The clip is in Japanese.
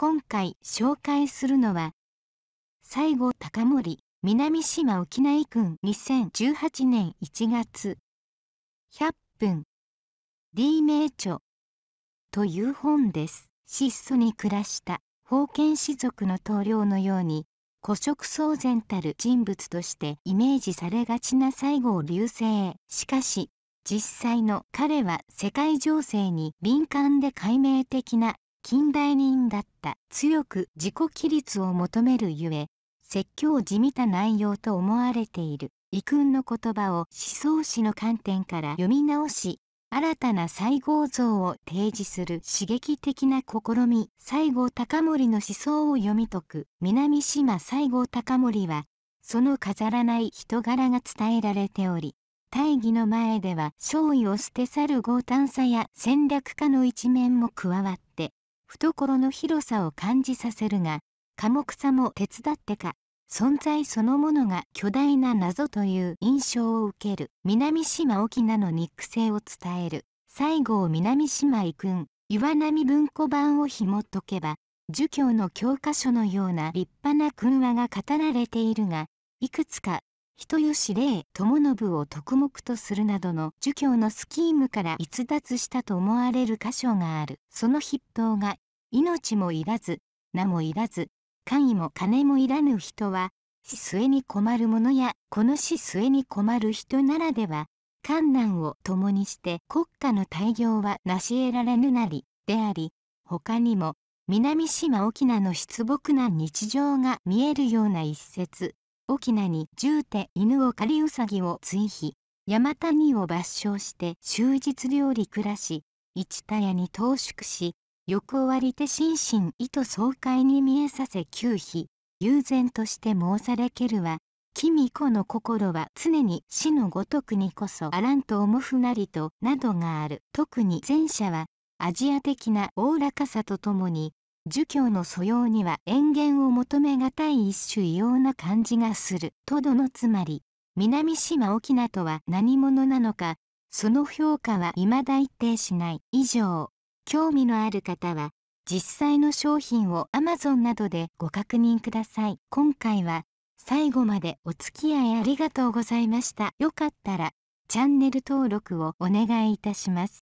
今回紹介するのは西郷隆盛南島沖内郡2018年1月100分 D 名著という本です質素に暮らした封建士族の棟梁のように古色騒然たる人物としてイメージされがちな西郷隆盛しかし実際の彼は世界情勢に敏感で解明的な近代人だった強く自己規律を求めるゆえ説教じみた内容と思われている異君の言葉を思想史の観点から読み直し新たな西郷像を提示する刺激的な試み西郷隆盛の思想を読み解く南島西郷隆盛はその飾らない人柄が伝えられており大義の前では勝意を捨て去る強胆さや戦略家の一面も加わって懐の広さを感じさせるが寡黙さも手伝ってか存在そのものが巨大な謎という印象を受ける南島沖なの肉声を伝える西郷南島伊君岩波文庫版を紐解けば儒教の教科書のような立派な訓話が語られているがいくつか人吉礼友信を特目とするなどの儒教のスキームから逸脱したと思われる箇所があるその筆頭が命もいらず名もいらず官位も金もいらぬ人は死末に困る者やこの死末に困る人ならでは観難を共にして国家の大業は成し得られぬなりであり他にも南島沖縄の出没な日常が見えるような一節沖縄に銃手犬を狩りうさぎを追肥山谷を抜傷して終日料理暮らし一田屋に投縮し欲終割りて心身意図爽快に見えさせ休肥悠然として申されけるは君子の心は常に死のごとくにこそあらんと思ふなりとなどがある特に前者はアジア的なおおらかさとともに儒教の素養には遠言を求めがたい一種異様な感じがするとどのつまり南島沖縄とは何者なのかその評価は未だ一定しない以上興味のある方は実際の商品を Amazon などでご確認ください今回は最後までお付き合いありがとうございましたよかったらチャンネル登録をお願いいたします